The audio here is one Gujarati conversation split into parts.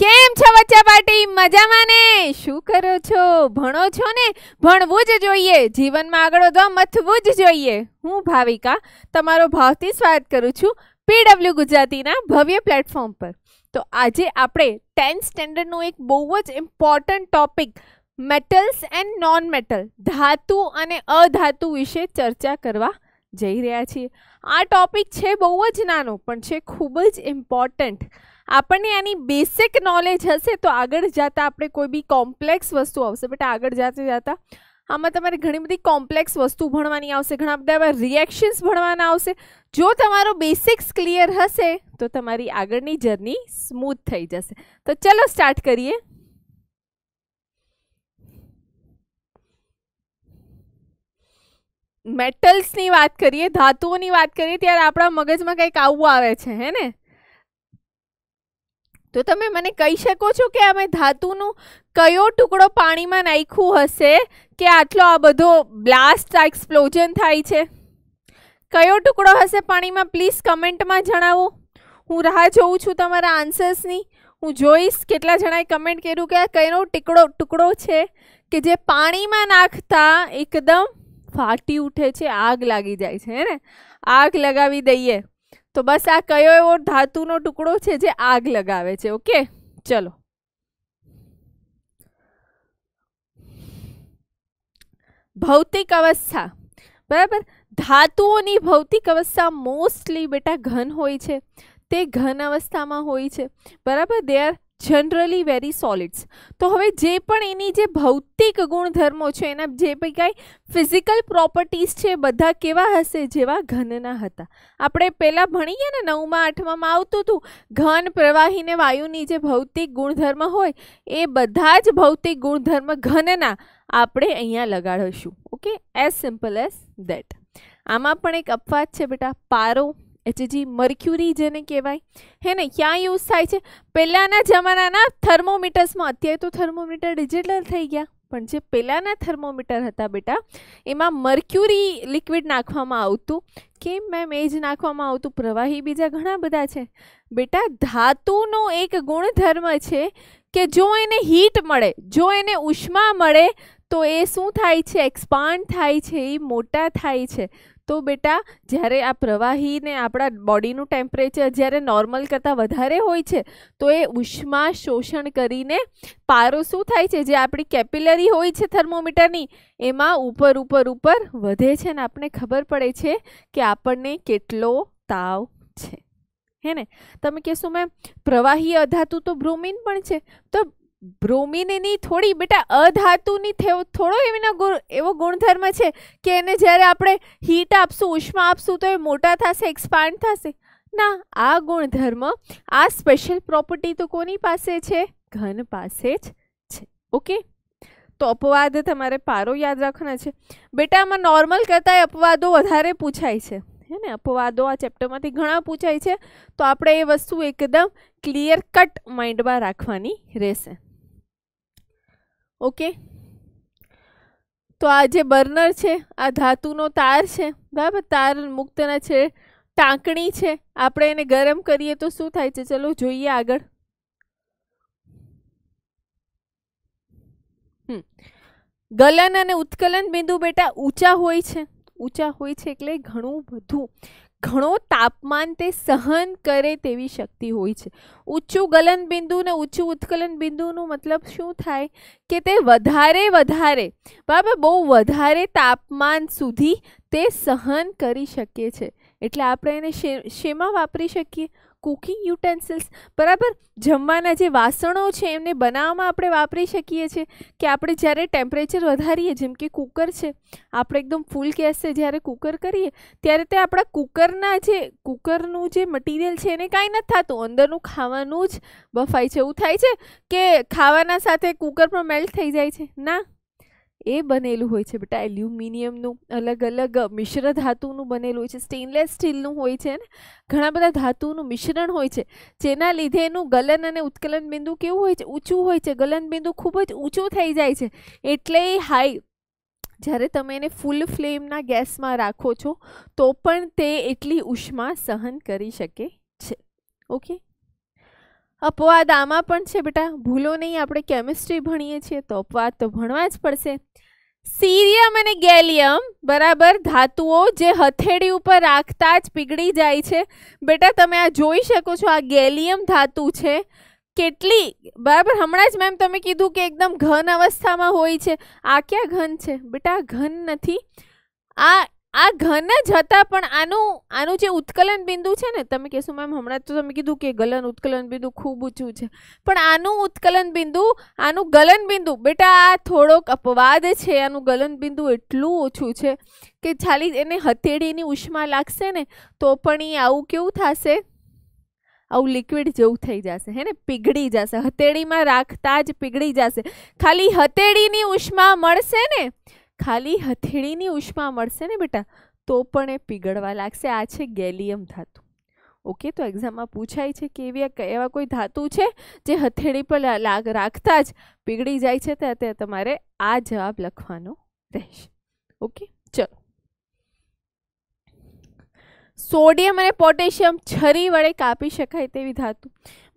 કેમ છો બચ્ચા પાર્ટી મજામાં ને શું કરો છો ભણો છો ને ભણવું જ જોઈએ જીવનમાં આગળ વધવા મથવું જ જોઈએ હું ભાવિકા તમારો ભાવથી સ્વાગત કરું છું પીડબ્લ્યુ ગુજરાતીના ભવ્ય પ્લેટફોર્મ પર તો આજે આપણે ટેન્થ સ્ટેન્ડર્ડનું એક બહુ જ important topic metals and non metal ધાતુ અને અધાતુ વિશે ચર્ચા કરવા જઈ રહ્યા છીએ આ ટોપિક છે બહુ જ નાનો પણ છે ખૂબ જ ઇમ્પોર્ટન્ટ આપણને આની બેસિક નોલેજ હશે તો આગળ જતાં આપણે કોઈ બી કોમ્પ્લેક્સ વસ્તુ આવશે બટ આગળ જતા જતાં આમાં તમારે ઘણી બધી કોમ્પ્લેક્સ વસ્તુ ભણવાની આવશે ઘણા બધા એવા રિએક્શન્સ ભણવાના આવશે જો તમારો બેસિક્સ ક્લિયર હશે તો તમારી આગળની જર્ની સ્મૂથ થઈ જશે તો ચલો સ્ટાર્ટ કરીએ મેટલ્સની વાત કરીએ ધાતુઓની વાત કરીએ ત્યારે આપણા મગજમાં કંઈક આવવું આવે છે હે ને તો તમે મને કહી શકો છો કે અમે ધાતુનું કયો ટુકડો પાણીમાં નાખ્યું હશે કે આટલો આ બધો બ્લાસ્ટ આ એક્સપ્લોઝન થાય છે કયો ટુકડો હશે પાણીમાં પ્લીઝ કમેન્ટમાં જણાવો હું રાહ જોઉં છું તમારા આન્સર્સની હું જોઈશ કેટલા જણાએ કમેન્ટ કર્યું કે કયો ટીકડો ટુકડો છે કે જે પાણીમાં નાખતા એકદમ ફાટી ઉઠે છે આગ લાગી જાય છે ને આગ લગાવી દઈએ તો બસ આ કયો એવો ધાતુનો ટુકડો છે જે આગ લગાવે છે ઓકે ચલો ભૌતિક અવસ્થા બરાબર ધાતુઓની ભૌતિક અવસ્થા મોસ્ટલી બેટા ઘન હોય છે તે ઘન અવસ્થામાં હોય છે બરાબર they are generally very solids તો હવે જે પણ એની જે ભૌતિક ગુણધર્મો છે એના જે પણ કાંઈ ફિઝિકલ પ્રોપર્ટીઝ છે બધા કેવા હશે જેવા ઘનના હતા આપણે પહેલાં ભણીએ ને નવમાં આઠમામાં આવતું હતું ઘન પ્રવાહીને વાયુની જે ભૌતિક ગુણધર્મ હોય એ બધા જ ભૌતિક ગુણધર્મ ઘનના આપણે અહીંયા લગાડીશું okay as simple as that આમાં પણ એક અપવાદ છે બેટા પારો એચજી જે મર્ક્યુરી જેને કહેવાય હે ને ક્યાં યુઝ થાય છે પહેલાંના જમાનાના થર્મોમીટર્સમાં અત્યારે તો થર્મોમીટર ડિજિટલ થઈ ગયા પણ જે પહેલાંના થર્મોમીટર હતા બેટા એમાં મર્ક્યુરી લિક્વિડ નાખવામાં આવતું કેમ મેમ એ જ નાખવામાં આવતું પ્રવાહી બીજા ઘણા બધા છે બેટા ધાતુનો એક ગુણધર્મ છે કે જો એને હીટ મળે જો એને ઉષ્મા મળે તો એ શું થાય છે એક્સપાન્ડ થાય છે એ મોટા થાય છે તો બેટા જ્યારે આ પ્રવાહીને આપણા બોડીનું ટેમ્પરેચર જ્યારે નોર્મલ કરતાં વધારે હોય છે તો એ ઉષ્મા શોષણ કરીને પારો શું થાય છે જે આપણી કેપિલરી હોય છે થર્મોમીટરની એમાં ઉપર ઉપર ઉપર વધે છે અને આપણને ખબર પડે છે કે આપણને કેટલો તાવ છે હે ને તમે કહેશો મેમ પ્રવાહી અધાતુ તો બ્રોમિન પણ છે તો બ્રોમિનની થોડી બેટા અધાતુની થોડો એના એવો ગુણધર્મ છે કે એને જ્યારે આપણે હીટ આપશું ઉષ્મા આપશું તો એ મોટા થશે એક્સપાન્ડ થશે ના આ ગુણધર્મ આ સ્પેશિયલ પ્રોપર્ટી તો કોની પાસે છે ઘન પાસે જ છે ઓકે તો અપવાદ તમારે પારો યાદ રાખવાના છે બેટા આમાં નોર્મલ કરતાં અપવાદો વધારે પૂછાય છે હે ને અપવાદો આ ચેપ્ટરમાંથી ઘણા પૂછાય છે તો આપણે એ વસ્તુ એકદમ ક્લિયર કટ માઇન્ડમાં રાખવાની રહેશે ઓકે તો આ જે બર્નર છે આ ધાતુનો તાર છે બરાબર તાર મુક્તના છે ટાંકણી છે આપણે એને ગરમ કરીએ તો શું થાય છે ચલો જોઈએ આગળ ગલન અને ઉત્કલન બિંદુ બેટા ઊંચા હોય છે ઊંચા હોય છે એટલે ઘણું બધું ઘણો તાપમાન તે સહન કરે તેવી શક્તિ હોય છે ઊંચું ગલન બિંદુ ને ઊંચું ઉત્કલન બિંદુનું મતલબ શું થાય કે તે વધારે વધારે બરાબર બહુ વધારે તાપમાન સુધી તે સહન કરી શકીએ છે એટલે આપણે એને શે શેમાં વાપરી શકીએ કુકિંગ યુટેન્સિલ્સ બરાબર જમવાના જે વાસણો છે એમને બનાવવામાં આપણે વાપરી શકીએ છીએ કે આપણે જ્યારે ટેમ્પરેચર વધારીએ જેમ કે કુકર છે આપણે એકદમ ફૂલ ગેસ છે જ્યારે કુકર કરીએ ત્યારે તે આપણા કુકરના જે કુકરનું જે મટીરિયલ છે એને કાંઈ નથી થતું અંદરનું ખાવાનું જ બફાય છે એવું થાય છે કે ખાવાના સાથે કુકર પણ મેલ્ટ થઈ જાય છે ના એ બનેલું હોય છે બેટા એલ્યુમિનિયમનું અલગ અલગ મિશ્ર ધાતુનું બનેલું હોય છે સ્ટેનલેસ સ્ટીલનું હોય છે ને ઘણા બધા ધાતુનું મિશ્રણ હોય છે જેના લીધે એનું ગલન અને ઉત્કલન બિંદુ કેવું હોય છે ઊંચું હોય છે ગલન બિંદુ ખૂબ જ ઊંચું થઈ જાય છે એટલે હાઈ જ્યારે તમે એને ફૂલ ફ્લેમના ગેસમાં રાખો છો તો પણ તે એટલી ઉષ્મા સહન કરી શકે છે ઓકે અપવાદ આમાં પણ છે બેટા ભૂલો નહીં આપણે કેમિસ્ટ્રી ભણીએ છીએ તો અપવાદ તો ભણવા જ પડશે સીરિયમ અને ગેલિયમ બરાબર ધાતુઓ જે હથેળી ઉપર રાખતા જ પીગળી જાય છે બેટા તમે આ જોઈ શકો છો આ ગેલિયમ ધાતુ છે કેટલી બરાબર હમણાં જ મેમ તમે કીધું કે એકદમ ઘન અવસ્થામાં હોય છે આ ક્યાં ઘન છે બેટા ઘન નથી આ આ ઘન જ હતા પણ આનું આનું જે ઉત્કલન બિંદુ છે ને તમે કહેશો મેમ હમણાં તો તમે કીધું કે ગલન ઉત્કલન બિંદુ ખૂબ ઊંચું છે પણ આનું ઉત્કલન બિંદુ આનું ગલન બિંદુ બેટા આ થોડોક અપવાદ છે આનું ગલન બિંદુ એટલું ઓછું છે કે ખાલી એને હથેળીની ઉષ્મા લાગશે ને તો પણ એ આવું કેવું થશે આવું લિક્વિડ જેવું થઈ જશે હે ને પીગળી જશે હથેળીમાં રાખતા જ પીગળી જશે ખાલી હથેળીની ઉષ્મા મળશે ને ખાલી હથેળીની ઉષ્મા મળશે ને બેટા તો પણ એ પીગળવા લાગશે આ છે ગેલિયમ ધાતુ ઓકે તો એક્ઝામમાં પૂછાય છે કે એવી એવા કોઈ ધાતુ છે જે હથેળી પર લાગ રાખતા જ પીગળી જાય છે ત્યાં તમારે આ જવાબ લખવાનો રહેશે ઓકે ચલો સોડિયમ અને પોટેશિયમ છરી વડે કાપી શકાય તેવી ધાતુ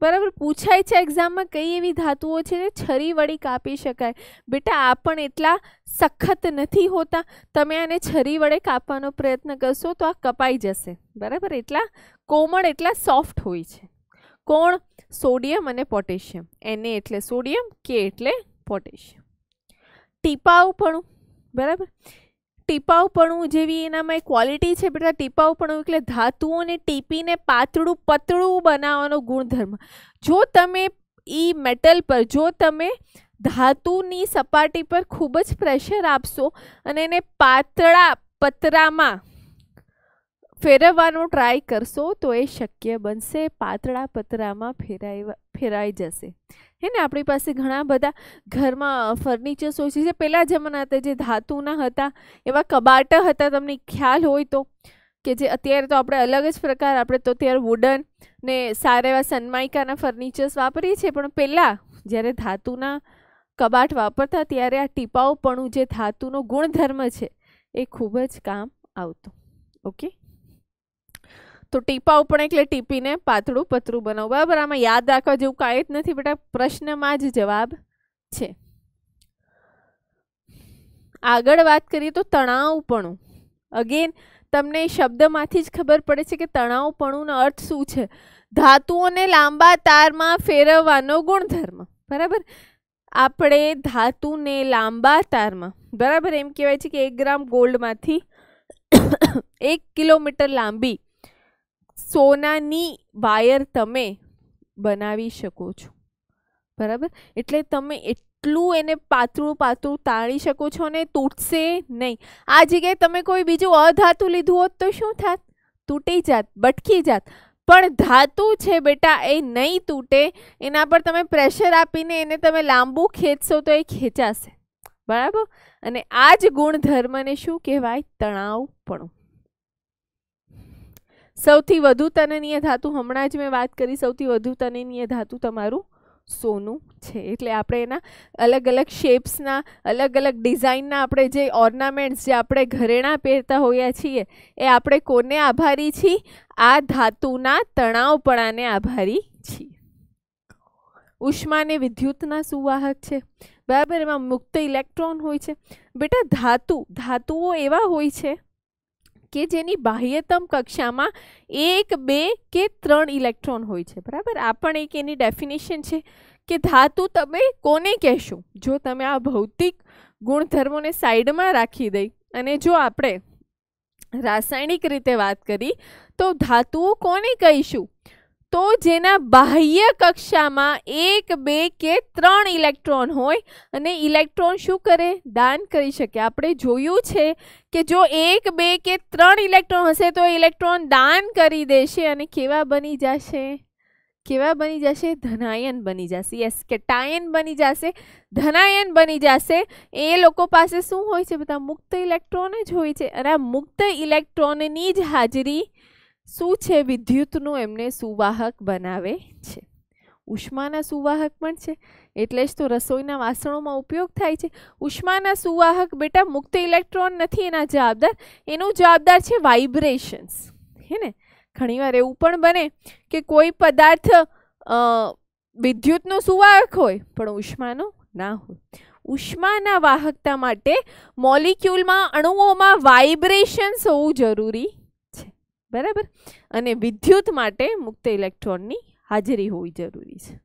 બરાબર પૂછાય છે એક્ઝામમાં કઈ એવી ધાતુઓ છે જે છરી વડી કાપી શકાય બેટા આ પણ એટલા સખત નથી હોતા તમે આને છરી વડે કાપવાનો પ્રયત્ન કરશો તો આ કપાઈ જશે બરાબર એટલા કોમળ એટલા સોફ્ટ હોય છે કોણ સોડિયમ અને પોટેશિયમ એને એટલે સોડિયમ કે એટલે પોટેશિયમ ટીપાઉપણું બરાબર ટીપાઉપણું જેવી એનામાં ક્વોલિટી છે બધા ટીપાઉપણું એટલે ધાતુઓને ટીપીને પાતળું પતળું બનાવવાનો ગુણધર્મ જો તમે એ મેટલ પર જો તમે ધાતુની સપાટી પર ખૂબ જ પ્રેશર આપશો અને એને પાતળા પતરામાં ફેરવવાનો ટ્રાય કરશો તો એ શક્ય બનશે પાતળા પતરામાં ફેરાય ફેરાઈ જશે હે ને આપણી પાસે ઘણા બધા ઘરમાં ફર્નિચર્સ હોય છે જે પહેલાં જમાના હતા જે ધાતુના હતા એવા કબાટ હતા તમને ખ્યાલ હોય તો કે જે અત્યારે તો આપણે અલગ જ પ્રકાર આપણે તો અત્યારે વુડન ને સારા એવા સનમાઇકાના ફર્નિચર્સ વાપરીએ છીએ પણ પહેલાં જ્યારે ધાતુના કબાટ વાપરતા ત્યારે આ ટીપાઓપણું જે ધાતુનો ગુણધર્મ છે એ ખૂબ જ કામ આવતો ઓકે તો ટીપા ઉપર એટલે ટીપીને પાતળું પતરું બનાવો બરાબર આમાં યાદ રાખવા જેવું કાંઈ જ નથી બેટા પ્રશ્નમાં જ જવાબ છે આગળ વાત કરીએ તો તણાવપણું અગેન તમને શબ્દમાંથી જ ખબર પડે છે કે તણાવપણુંનો અર્થ શું છે ધાતુઓને લાંબા તારમાં ફેરવવાનો ગુણધર્મ બરાબર આપણે ધાતુને લાંબા તારમાં બરાબર એમ કહેવાય છે કે એક ગ્રામ ગોલ્ડમાંથી એક કિલોમીટર લાંબી સોનાની વાયર તમે બનાવી શકો છો બરાબર એટલે તમે એટલું એને પાતળું પાતળું તાળી શકો છો ને તૂટશે નહીં આ જગ્યાએ તમે કોઈ બીજું અધાતુ લીધું હોત તો શું થાત તૂટી જાત બટકી જાત પણ ધાતુ છે બેટા એ નહીં તૂટે એના પર તમે પ્રેશર આપીને એને તમે લાંબુ ખેંચશો તો એ ખેંચાશે બરાબર અને આ જ ગુણધર્મને શું કહેવાય તણાવપણું સૌથી વધુ તનનીય ધાતુ હમણાં જ મેં વાત કરી સૌથી વધુ તનનીય ધાતુ તમારું સોનું છે એટલે આપણે એના અલગ અલગ શેપ્સના અલગ અલગ ડિઝાઇનના આપણે જે ઓર્નામેન્ટ્સ જે આપણે ઘરેણાં પહેરતા હોઈએ છીએ એ આપણે કોને આભારી છીએ આ ધાતુના તણાવપણાને આભારી છીએ ઉષ્માને વિદ્યુતના સુવાહક છે બરાબર એમાં મુક્ત ઇલેક્ટ્રોન હોય છે બેટા ધાતુ ધાતુઓ એવા હોય છે કે જેની બાહ્યતમ કક્ષામાં એક બે કે ત્રણ ઇલેક્ટ્રોન હોય છે બરાબર આ પણ એક એની ડેફિનેશન છે કે ધાતુ તમે કોને કહેશો જો તમે આ ભૌતિક ગુણધર્મોને સાઈડમાં રાખી દઈ અને જો આપણે રાસાયણિક રીતે વાત કરી તો ધાતુઓ કોને કહીશું તો જેના બાહ્ય કક્ષામાં એક બે કે ત્રણ ઇલેક્ટ્રોન હોય અને ઇલેક્ટ્રોન શું કરે દાન કરી શકે આપણે જોયું છે કે જો એક બે કે ત્રણ ઇલેક્ટ્રોન હશે તો ઇલેક્ટ્રોન દાન કરી દેશે અને કેવા બની જશે કેવા બની જશે ધનાયન બની જશે યસ ટાયન બની જશે ધનાયન બની જશે એ લોકો પાસે શું હોય છે બધા મુક્ત ઇલેક્ટ્રોન જ હોય છે અને આ મુક્ત ઇલેક્ટ્રોનની જ હાજરી શું છે વિદ્યુતનું એમને સુવાહક બનાવે છે ઉષ્માના સુવાહક પણ છે એટલે જ તો રસોઈના વાસણોમાં ઉપયોગ થાય છે ઉષ્માના સુવાહક બેટા મુક્ત ઇલેક્ટ્રોન નથી એના જવાબદાર એનું જવાબદાર છે વાઇબ્રેશન્સ હે ને ઘણીવાર એવું પણ બને કે કોઈ પદાર્થ વિદ્યુતનો સુવાહક હોય પણ ઉષ્માનો ના હોય ઉષ્માના વાહકતા માટે મોલિક્યુલમાં અણુઓમાં વાઇબ્રેશન્સ હોવું જરૂરી બરાબર અને વિદ્યુત માટે મુક્ત ઇલેક્ટ્રોનની હાજરી હોવી જરૂરી છે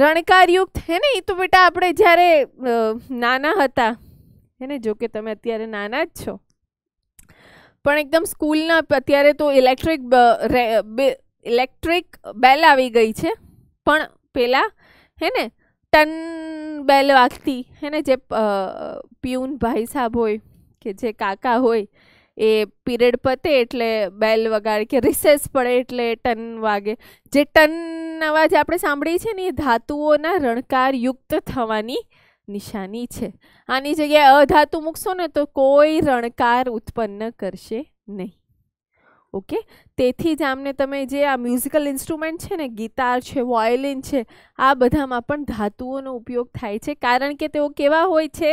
રણકારયુક્ત હે ને એ તો બેટા આપણે જ્યારે નાના હતા હે ને જોકે તમે અત્યારે નાના જ છો પણ એકદમ સ્કૂલના અત્યારે તો ઇલેક્ટ્રિક ઇલેક્ટ્રિક બેલ આવી ગઈ છે પણ પેલા હે ને ટન બેલ વાગતી હે ને જે પ્યુન ભાઈ સાહેબ હોય કે જે કાકા હોય એ પીરિયડ પતે એટલે બેલ વગાડે કે રિસેસ પડે એટલે ટન વાગે જે ટન અવાજ આપણે સાંભળીએ છીએ ને એ ધાતુઓના રણકાર યુક્ત થવાની નિશાની છે આની જગ્યાએ અધાતુ મૂકશો ને તો કોઈ રણકાર ઉત્પન્ન કરશે નહીં ઓકે તેથી જ આમને તમે જે આ મ્યુઝિકલ ઇન્સ્ટ્રુમેન્ટ છે ને ગિટાર છે વોયલિન છે આ બધામાં પણ ધાતુઓનો ઉપયોગ થાય છે કારણ કે તેઓ કેવા હોય છે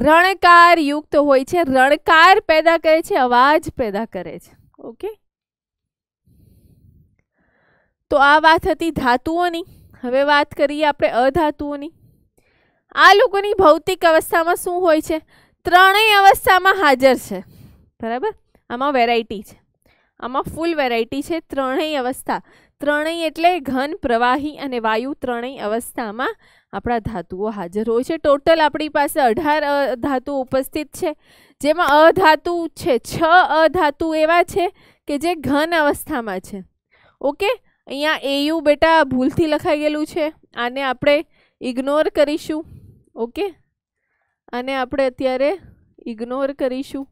રણકાર યુક્ત હોય છે રણકાર પેદા કરે છે અવાજ પેદા કરે છે ઓકે તો આ વાત હતી ધાતુઓની હવે વાત કરીએ આપણે અધાતુઓની આ લોકોની ભૌતિક અવસ્થામાં શું હોય છે ત્રણેય અવસ્થામાં હાજર છે બરાબર આમાં વેરાયટી છે આમાં ફૂલ વેરાયટી છે ત્રણેય અવસ્થા ત્રણેય એટલે ઘન પ્રવાહી અને વાયુ ત્રણેય અવસ્થામાં આપણા ધાતુઓ હાજર હોય છે ટોટલ આપણી પાસે અઢાર ધાતુઓ ઉપસ્થિત છે જેમાં અધાતુ છે છ અધાતુ એવા છે કે જે ઘન અવસ્થામાં છે ઓકે અહીંયા એયુ બેટા ભૂલથી લખાઈ ગયેલું છે આને આપણે ઇગ્નોર કરીશું ઓકે આને આપણે અત્યારે ઇગ્નોર કરીશું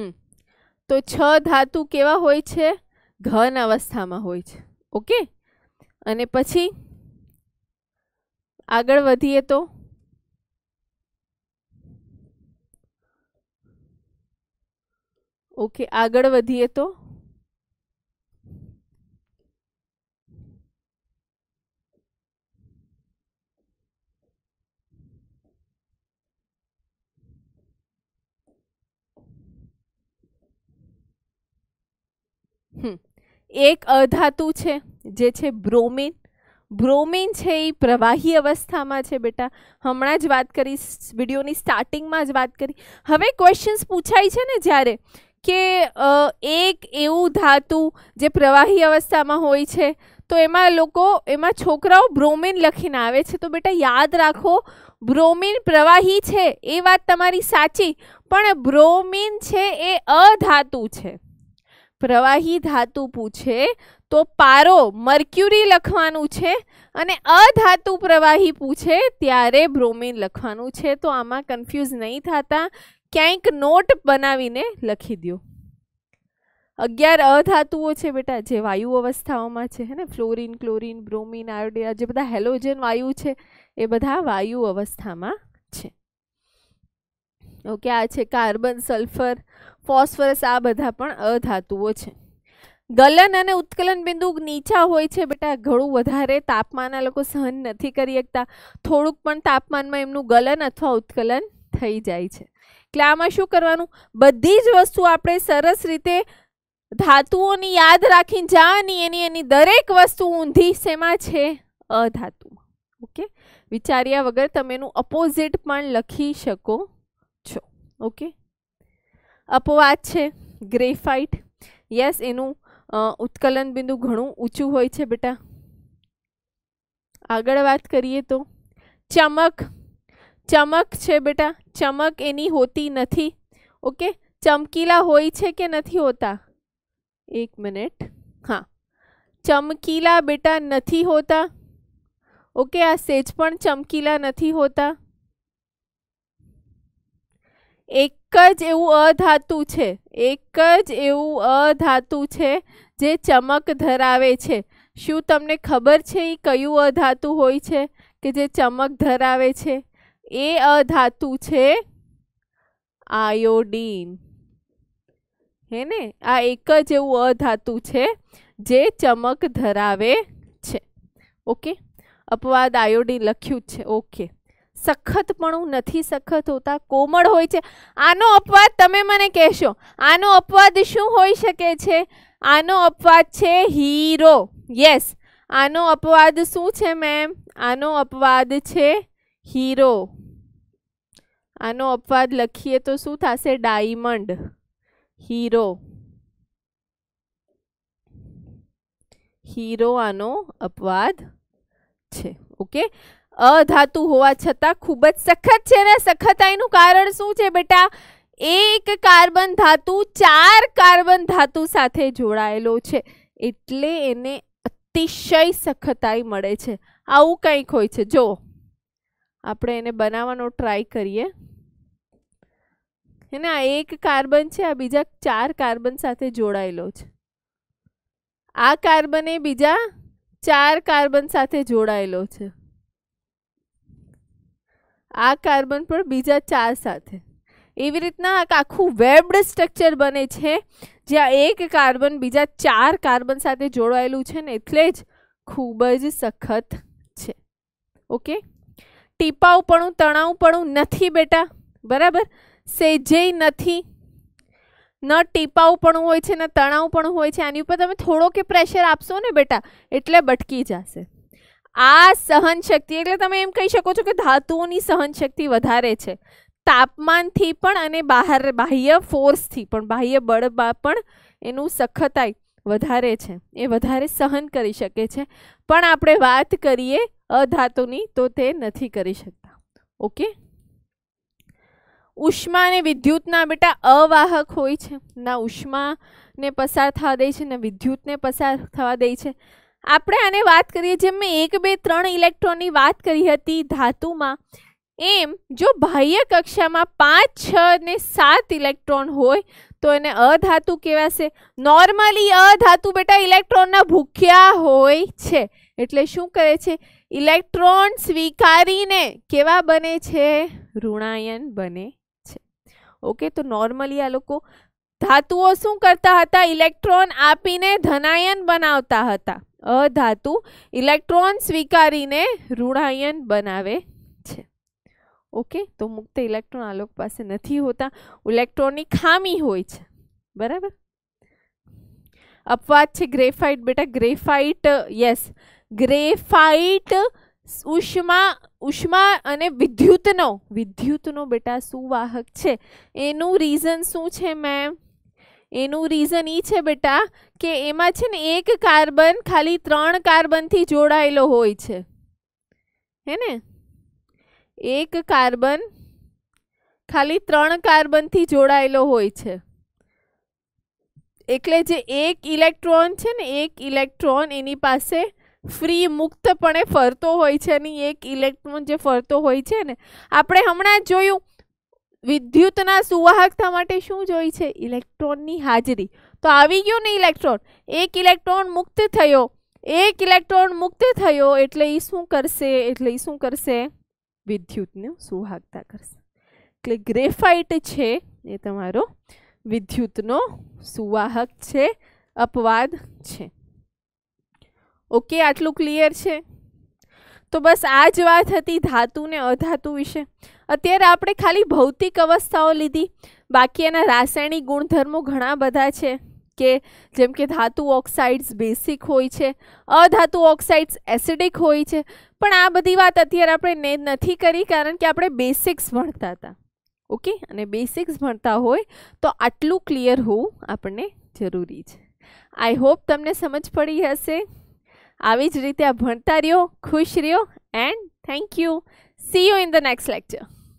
હમ તો છ ધાતુ કેવા હોય છે ઘન અવસ્થામાં હોય છે ઓકે અને પછી આગળ વધીએ તો ઓકે આગળ વધીએ તો એક અધાતુ છે જે છે બ્રોમિન બ્રોમિન છે એ પ્રવાહી અવસ્થામાં છે બેટા હમણાં જ વાત કરી વિડીયોની સ્ટાર્ટિંગમાં જ વાત કરી હવે ક્વેશ્ચન્સ પૂછાય છે ને જ્યારે કે એક એવું ધાતુ જે પ્રવાહી અવસ્થામાં હોય છે તો એમાં લોકો એમાં છોકરાઓ બ્રોમિન લખીને આવે છે તો બેટા યાદ રાખો બ્રોમિન પ્રવાહી છે એ વાત તમારી સાચી પણ બ્રોમિન છે એ અધાતુ છે પ્રવાહી ધાતુ પૂછે તો પારો મર્ક્યુરી લખવાનું છે અને અધાતુ પ્રવાહી પૂછે ત્યારે બ્રોમિન લખવાનું છે તો આમાં કન્ફ્યુઝ નહીં થતા ક્યાંક નોટ બનાવીને લખી દો અગિયાર અધાતુઓ છે બેટા જે વાયુ અવસ્થાઓમાં છે ને ફ્લોરિન ક્લોરિન બ્રોમિન આયોડિયા જે બધા હેલોજન વાયુ છે એ બધા વાયુ અવસ્થામાં છે ઓકે આ છે કાર્બન સલ્ફર ફોસ્ફરસ આ બધા પણ અધાતુઓ છે ગલન અને ઉત્કલન બિંદુ નીચા હોય છે બેટા ઘણું વધારે તાપમાન આ લોકો સહન નથી કરી શકતા થોડુંક પણ તાપમાનમાં એમનું ગલન અથવા ઉત્કલન થઈ જાય છે એટલે આમાં શું કરવાનું બધી જ વસ્તુ આપણે સરસ રીતે ધાતુઓની યાદ રાખીને જા જાની એની એની દરેક વસ્તુ ઊંધી શેમાં છે અધાતુમાં ઓકે વિચાર્યા વગર તમે એનું અપોઝિટ પણ લખી શકો છો ઓકે અપવાદ છે ગ્રેફાઇટ યસ એનું ઉત્કલન બિંદુ ઘણું ઊંચું હોય છે બેટા આગળ વાત કરીએ તો ચમક ચમક છે બેટા ચમક એની હોતી નથી ઓકે ચમકીલા હોય છે કે નથી હોતા એક મિનિટ હા ચમકીલા બેટા નથી હોતા ઓકે આ સેજ પણ ચમકીલા નથી હોતા એક જ એવું અધાતુ છે એક જ એવું અધાતુ છે જે ચમક ધરાવે છે શું તમને ખબર છે એ કયું અધાતુ હોય છે કે જે ચમક ધરાવે છે એ અધાતુ છે આયોડીન હે ને આ એક જ એવું અધાતુ છે જે ચમક ધરાવે છે ઓકે અપવાદ આયોડીન લખ્યું છે ઓકે સખતપણું નથી સખત હોતા કોમળ હોય છે આનો અપવાદ તમે મને કહેશો આનો અપવાદ શું હોઈ શકે છે આનો અપવાદ છે હીરો યસ આનો અપવાદ શું છે મેમ આનો અપવાદ છે હીરો આનો અપવાદ લખીએ તો શું થશે ડાયમંડ હીરો હીરો આનો અપવાદ છે ઓકે અધાતુ હોવા છતાં ખૂબ જ સખત છે ને સખતાઈનું કારણ શું છે બેટા એક કાર્બન ધાતુ ચાર કાર્બન ધાતુ સાથે જોડાયેલો છે એટલે એને અતિશય સખતાઈ મળે છે આવું કંઈક હોય છે જો આપણે એને બનાવવાનો ટ્રાય કરીએ હે આ એક કાર્બન છે આ બીજા ચાર કાર્બન સાથે જોડાયેલો છે આ કાર્બન એ બીજા ચાર કાર્બન સાથે જોડાયેલો છે આ કાર્બન પણ બીજા ચાર સાથે એવી રીતના એક આખું વેબ્ડ સ્ટ્રક્ચર બને છે જ્યાં એક કાર્બન બીજા ચાર કાર્બન સાથે જોડાયેલું છે ને એટલે જ ખૂબ જ સખત છે ઓકે ટીપાઉપણું તણાવપણું નથી બેટા બરાબર સેજેય નથી ન ટીપાઉપણું હોય છે ન તણાવપણું હોય છે આની ઉપર તમે થોડો કે પ્રેશર આપશો ને બેટા એટલે બટકી જશે આ સહન શક્તિ એટલે તમે એમ કહી શકો છો કે ધાતુઓની સહન શક્તિ વધારે છે તાપમાનથી પણ અને બહાર બાહ્ય ફોર્સથી પણ બાહ્ય બળમાં પણ એનું સખતાઈ વધારે છે એ વધારે સહન કરી શકે છે પણ આપણે વાત કરીએ અધાતુની તો તે નથી કરી શકતા ઓકે ઉષ્મા અને વિદ્યુતના બેટા અવાહક હોય છે ના ઉષ્માને પસાર થવા દે છે ને વિદ્યુતને પસાર થવા દે છે આપણે આને વાત કરીએ જેમ મેં એક બે ત્રણ ઇલેક્ટ્રોનની વાત કરી હતી ધાતુમાં એમ જો બાહ્ય કક્ષામાં પાંચ છ ને સાત ઇલેક્ટ્રોન હોય તો એને અધાતુ કહેવાશે નોર્મલી અધાતુ બેટા ઇલેક્ટ્રોનના ભૂખ્યા હોય છે એટલે શું કરે છે ઇલેક્ટ્રોન સ્વીકારીને કેવા બને છે ઋણાયન બને છે ઓકે તો નોર્મલી આ લોકો ધાતુઓ શું કરતા હતા ઇલેક્ટ્રોન આપીને ધનાયન બનાવતા હતા અધાતુ ઇલેક્ટ્રોન સ્વીકારીને ઋણાયન બનાવે છે ઓકે તો મુક્ત ઇલેક્ટ્રોન આલોક પાસે નથી હોતા ઇલેક્ટ્રોનની ખામી હોય છે બરાબર અપવાદ છે ગ્રેફાઇટ બેટા ગ્રેફાઇટ યસ ગ્રેફાઇટ ઉષ્મા ઉષ્મા અને વિદ્યુતનો વિદ્યુતનો બેટા સુવાહક છે એનું રીઝન શું છે મેં એનું રીઝન એ છે બેટા કે એમાં છે ને એક કાર્બન ખાલી ત્રણ કાર્બનથી જોડાયેલો હોય છે હે ને એક કાર્બન ખાલી ત્રણ કાર્બનથી જોડાયેલો હોય છે એટલે જે એક ઇલેક્ટ્રોન છે ને એક ઇલેક્ટ્રોન એની પાસે ફ્રી મુક્તપણે ફરતો હોય છે અને એક ઇલેક્ટ્રોન જે ફરતો હોય છે ને આપણે હમણાં જ જોયું વિદ્યુતના સુવાહકતા માટે શું જોઈ છે ઇલેક્ટ્રોનની હાજરી તો આવી ગયું ને ઇલેક્ટ્રોન એક ઇલેક્ટ્રોન મુક્ત થયો એક ઇલેક્ટ્રોન મુક્ત થયો એટલે એ શું કરશે એટલે એ શું કરશે વિદ્યુતનું સુવાહકતા કરશે એટલે ગ્રેફાઇટ છે એ તમારો વિદ્યુતનો સુવાહક છે અપવાદ છે ઓકે આટલું ક્લિયર છે તો બસ આ જ વાત હતી ધાતુ ને અધાતુ વિશે અત્યારે આપણે ખાલી ભૌતિક અવસ્થાઓ લીધી બાકી એના રાસાયણિક ગુણધર્મો ઘણા બધા છે કે જેમ કે ધાતુ ઓક્સાઇડ્સ બેસિક હોય છે અધાતુ ઓક્સાઇડ્સ એસિડિક હોય છે પણ આ બધી વાત અત્યારે આપણે ને નથી કરી કારણ કે આપણે બેસિક્સ ભણતા હતા ઓકે અને બેસિક્સ ભણતા હોય તો આટલું ક્લિયર હોવું આપણને જરૂરી છે આઈ હોપ તમને સમજ પડી હશે આવી જ રીતે આ ભણતા રહ્યો ખુશ રહ્યો and thank you see you in the next lecture